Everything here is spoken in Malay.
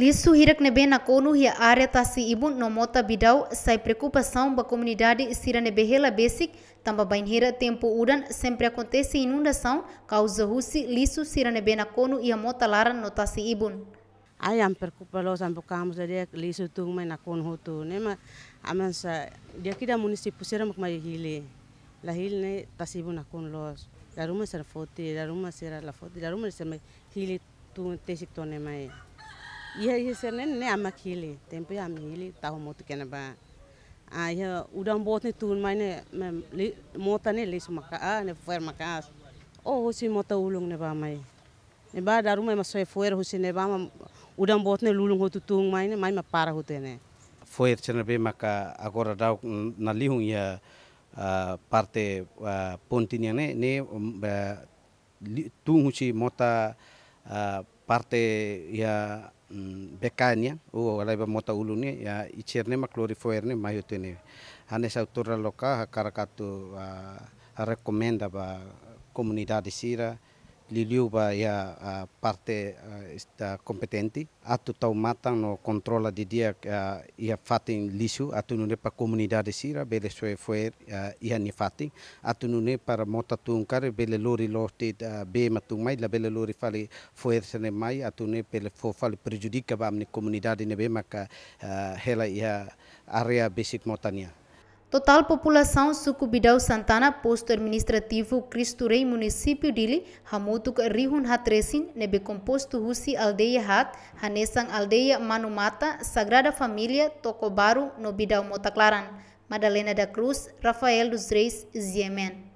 Lisso hiraknebe nakonuhi aretasi no mota bidau sai preocupação a comunidade siranebehela basic tamba bainhera tempo uran sempre acontece inundação causa husi lisso siranebe Konu ia mota laran notasi ibun. Ai am preocupados am bocamos de lisso tungma nakon hotu nema amansa dia kida município siram mai hile la hile ne tasibu nakon los daruma ser foti daruma sera la foti daruma ser hile tu tesik tonema. iya iya sana ni amak hili tempe am hili tahu motu kena ba ah iya udang bot ni tun mai ni mota ni lis maka ah ni fuer maka oh si mota ulung ni ba mai ni ba daru mai masoi fuer husi ni ba udang bot ni lulung hutu tung mai ni mai ma para hutu ni fuer chana be maka agora dau na lihung ya parte pontinya ni ni tung husi mota parte ya bekania ya. o oh, ala ba mota ulu ni ya icherne ma chlorifoer ne mayote ne hane sa utorra lah loka karakatu a ah, recomenda ba comunidade sira Liliuba e a, parte está eh, competente. Ato tau matang no controla di dia ia eh, fatin lixo, ato la comunità di sira, per bele soe foi eh, ia ni fatin. Ato nune para mota tungkar, bele lori lo te be matung mai, la bele lori fale foi sene mai, ato nune bele fo fale prejudica ba amni comunidade nebe maka hela ia area basic motania. Total populasi suku Bidau Santana, posto administrativo Cristo Rei, município Dili, hamutuk rihun hatresin, nebe composto husi aldeia hat, hanesang aldeia Manumata, Sagrada Toko Baru no Bidau Klaran, Madalena da Cruz, Rafael dos Reis, Ziemen.